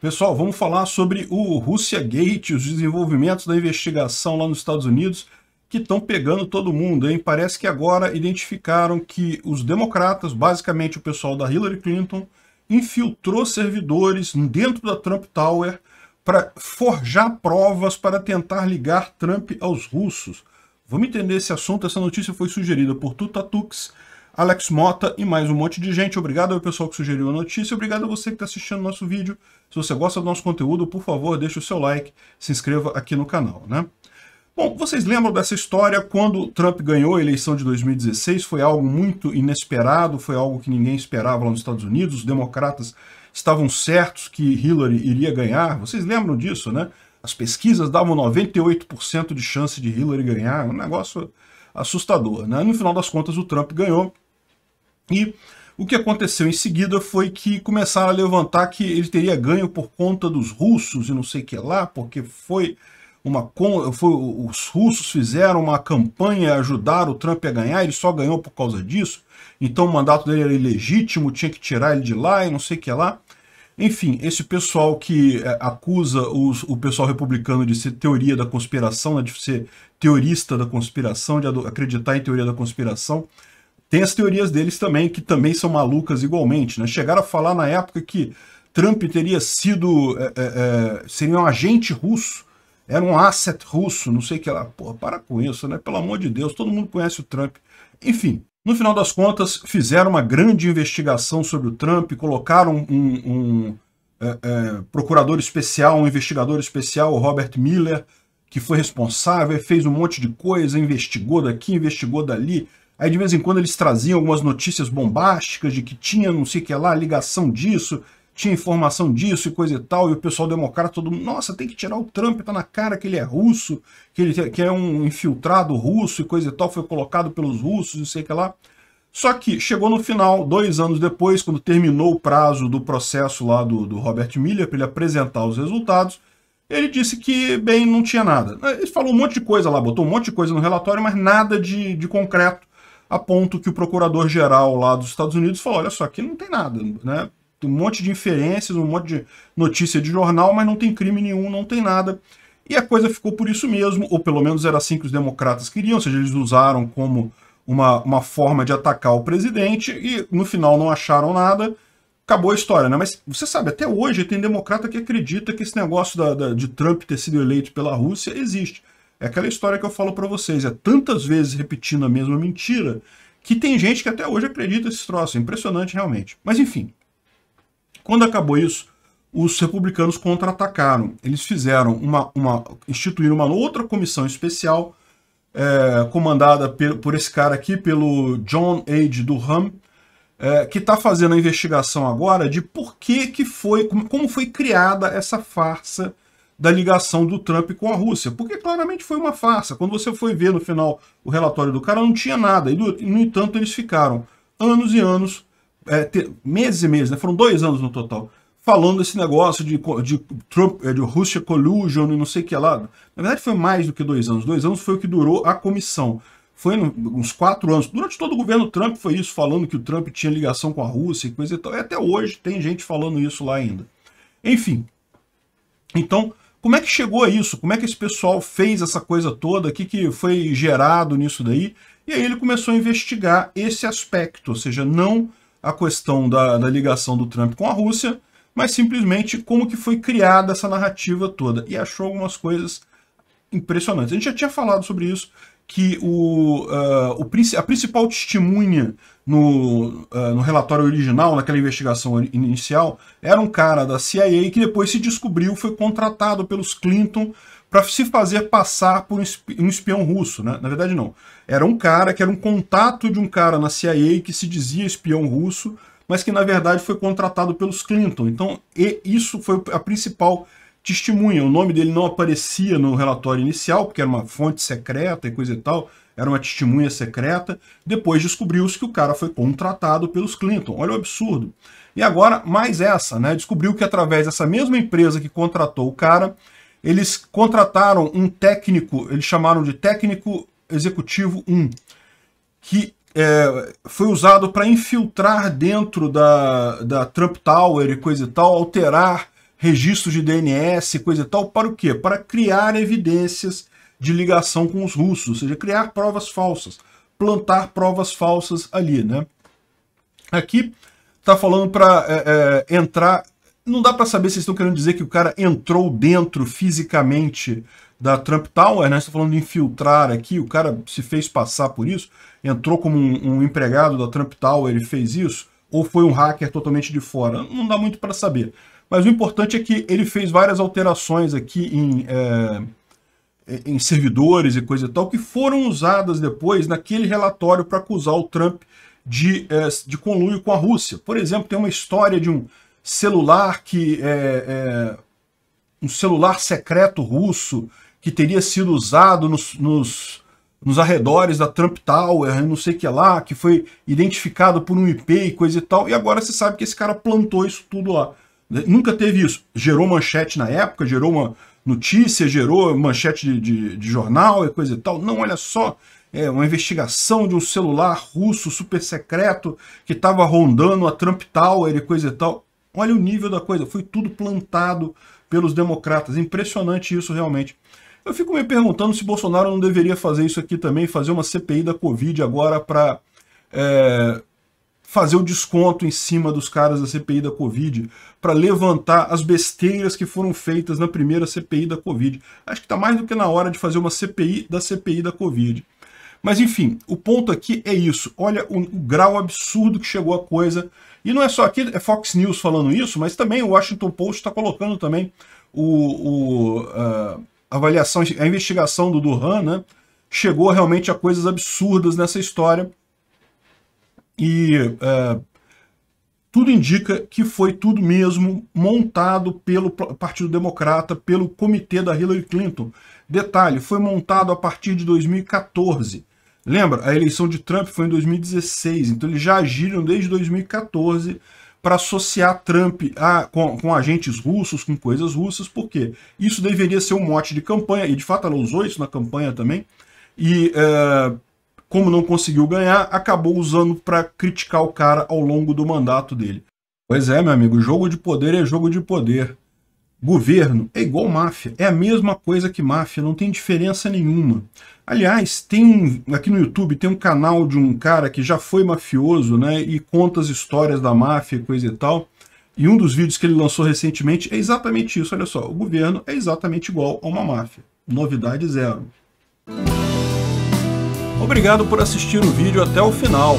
Pessoal, vamos falar sobre o Russia Gate, os desenvolvimentos da investigação lá nos Estados Unidos, que estão pegando todo mundo, hein? Parece que agora identificaram que os democratas, basicamente o pessoal da Hillary Clinton, infiltrou servidores dentro da Trump Tower para forjar provas para tentar ligar Trump aos russos. Vamos entender esse assunto. Essa notícia foi sugerida por Tutatux, Alex Mota e mais um monte de gente. Obrigado ao pessoal que sugeriu a notícia. Obrigado a você que está assistindo o nosso vídeo. Se você gosta do nosso conteúdo, por favor, deixe o seu like, se inscreva aqui no canal, né? Bom, vocês lembram dessa história quando Trump ganhou a eleição de 2016? Foi algo muito inesperado, foi algo que ninguém esperava lá nos Estados Unidos. Os democratas estavam certos que Hillary iria ganhar. Vocês lembram disso, né? As pesquisas davam 98% de chance de Hillary ganhar, um negócio assustador. Né? No final das contas, o Trump ganhou e o que aconteceu em seguida foi que começaram a levantar que ele teria ganho por conta dos russos e não sei o que lá, porque foi uma foi, os russos fizeram uma campanha, ajudar o Trump a ganhar, ele só ganhou por causa disso, então o mandato dele era ilegítimo, tinha que tirar ele de lá e não sei o que lá. Enfim, esse pessoal que é, acusa os, o pessoal republicano de ser teoria da conspiração, né, de ser teorista da conspiração, de acreditar em teoria da conspiração, tem as teorias deles também, que também são malucas igualmente. Né? Chegaram a falar na época que Trump teria sido, é, é, é seria um agente russo, era um asset russo, não sei o que lá. Porra, para com isso, né? Pelo amor de Deus, todo mundo conhece o Trump. Enfim, no final das contas, fizeram uma grande investigação sobre o Trump, colocaram um, um é, é, procurador especial, um investigador especial, o Robert Miller, que foi responsável, fez um monte de coisa, investigou daqui, investigou dali. Aí de vez em quando eles traziam algumas notícias bombásticas de que tinha não sei o que lá, ligação disso, tinha informação disso e coisa e tal, e o pessoal democrata, todo mundo, nossa, tem que tirar o Trump, tá na cara que ele é russo, que ele que é um infiltrado russo e coisa e tal, foi colocado pelos russos, e sei o que lá. Só que chegou no final, dois anos depois, quando terminou o prazo do processo lá do, do Robert Miller para ele apresentar os resultados, ele disse que, bem, não tinha nada. Ele falou um monte de coisa lá, botou um monte de coisa no relatório, mas nada de, de concreto, a ponto que o procurador-geral lá dos Estados Unidos falou, olha só, aqui não tem nada, né? um monte de inferências, um monte de notícia de jornal, mas não tem crime nenhum, não tem nada. E a coisa ficou por isso mesmo, ou pelo menos era assim que os democratas queriam, ou seja, eles usaram como uma, uma forma de atacar o presidente e no final não acharam nada, acabou a história, né? Mas você sabe, até hoje tem democrata que acredita que esse negócio da, da, de Trump ter sido eleito pela Rússia existe. É aquela história que eu falo para vocês, é tantas vezes repetindo a mesma mentira que tem gente que até hoje acredita nesse troço, é impressionante realmente. Mas enfim, quando acabou isso, os republicanos contra-atacaram. Eles fizeram uma, uma instituíram uma outra comissão especial é, comandada por, por, esse cara aqui, pelo John Age Durham, é, que está fazendo a investigação agora de por que, que foi, como, como foi criada essa farsa da ligação do Trump com a Rússia, porque claramente foi uma farsa. Quando você foi ver no final o relatório do cara, não tinha nada. E, no entanto, eles ficaram anos e anos é, ter, meses e meses, né? foram dois anos no total, falando esse negócio de, de, Trump, é, de Russia collusion e não sei o que lá. Na verdade foi mais do que dois anos. Dois anos foi o que durou a comissão. Foi uns quatro anos. Durante todo o governo Trump foi isso, falando que o Trump tinha ligação com a Rússia e coisa e tal. E até hoje tem gente falando isso lá ainda. Enfim. Então, como é que chegou a isso? Como é que esse pessoal fez essa coisa toda? O que, que foi gerado nisso daí? E aí ele começou a investigar esse aspecto, ou seja, não a questão da, da ligação do Trump com a Rússia, mas simplesmente como que foi criada essa narrativa toda. E achou algumas coisas impressionantes. A gente já tinha falado sobre isso, que o, uh, o a principal testemunha no, uh, no relatório original, naquela investigação inicial, era um cara da CIA que depois se descobriu, foi contratado pelos Clinton para se fazer passar por um espião russo, né? Na verdade, não. Era um cara que era um contato de um cara na CIA que se dizia espião russo, mas que na verdade foi contratado pelos Clinton. Então, isso foi a principal testemunha. O nome dele não aparecia no relatório inicial, porque era uma fonte secreta e coisa e tal, era uma testemunha secreta. Depois descobriu-se que o cara foi contratado pelos Clinton. Olha o absurdo. E agora, mais essa, né? Descobriu que através dessa mesma empresa que contratou o cara, eles contrataram um técnico, eles chamaram de técnico executivo 1, que é, foi usado para infiltrar dentro da, da Trump Tower e coisa e tal, alterar registros de DNS, e coisa e tal, para o quê? Para criar evidências de ligação com os russos, ou seja, criar provas falsas, plantar provas falsas ali, né? Aqui está falando para é, é, entrar não dá para saber se estão querendo dizer que o cara entrou dentro fisicamente da Trump Tower, né? Você tá falando de infiltrar aqui, o cara se fez passar por isso, entrou como um, um empregado da Trump Tower e fez isso, ou foi um hacker totalmente de fora? Não dá muito para saber. Mas o importante é que ele fez várias alterações aqui em, é, em servidores e coisa e tal, que foram usadas depois naquele relatório para acusar o Trump de, é, de conluio com a Rússia. Por exemplo, tem uma história de um celular que é, é, um celular secreto russo que teria sido usado nos, nos, nos arredores da Trump Tower, né, não sei o que lá, que foi identificado por um IP e coisa e tal, e agora você sabe que esse cara plantou isso tudo lá. Nunca teve isso. Gerou manchete na época, gerou uma notícia, gerou manchete de, de, de jornal e coisa e tal. Não, olha só, é uma investigação de um celular russo super secreto que estava rondando a Trump Tower e coisa e tal. Olha o nível da coisa, foi tudo plantado pelos democratas. Impressionante isso realmente. Eu fico me perguntando se Bolsonaro não deveria fazer isso aqui também, fazer uma CPI da Covid agora para é, fazer o desconto em cima dos caras da CPI da Covid, para levantar as besteiras que foram feitas na primeira CPI da Covid. Acho que está mais do que na hora de fazer uma CPI da CPI da Covid. Mas enfim, o ponto aqui é isso. Olha o, o grau absurdo que chegou a coisa e não é só aqui, é Fox News falando isso, mas também o Washington Post está colocando também o, o a avaliação, a investigação do Durhan, né? Chegou realmente a coisas absurdas nessa história. E é, tudo indica que foi tudo mesmo montado pelo Partido Democrata, pelo comitê da Hillary Clinton. Detalhe, foi montado a partir de 2014. Lembra, a eleição de Trump foi em 2016, então eles já agiram desde 2014 para associar Trump a, com, com, agentes russos, com coisas russas, porque isso deveria ser um mote de campanha, e de fato ela usou isso na campanha também, e é, como não conseguiu ganhar, acabou usando para criticar o cara ao longo do mandato dele. Pois é, meu amigo, jogo de poder é jogo de poder governo é igual máfia, é a mesma coisa que máfia, não tem diferença nenhuma. Aliás, tem aqui no YouTube tem um canal de um cara que já foi mafioso, né, e conta as histórias da máfia e coisa e tal. E um dos vídeos que ele lançou recentemente é exatamente isso, olha só, o governo é exatamente igual a uma máfia. Novidade zero. Obrigado por assistir o vídeo até o final.